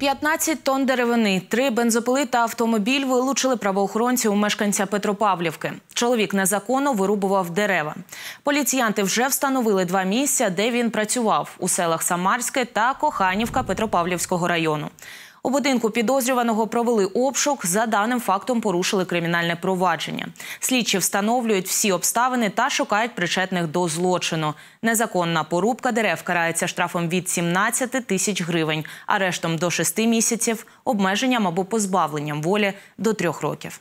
15 тонн деревини, три бензопили та автомобіль вилучили правоохоронці у мешканця Петропавлівки. Чоловік незаконно вирубував дерева. Поліціянти вже встановили два місця, де він працював у селах Самарське та Коханівка Петропавлівського району. У будинку підозрюваного провели обшук. За даним фактом порушили кримінальне провадження. Слідчі встановлюють всі обставини та шукають причетних до злочину. Незаконна порубка дерев карається штрафом від 17 тисяч гривень, арештом до 6 місяців, обмеженням або позбавленням волі до 3 років.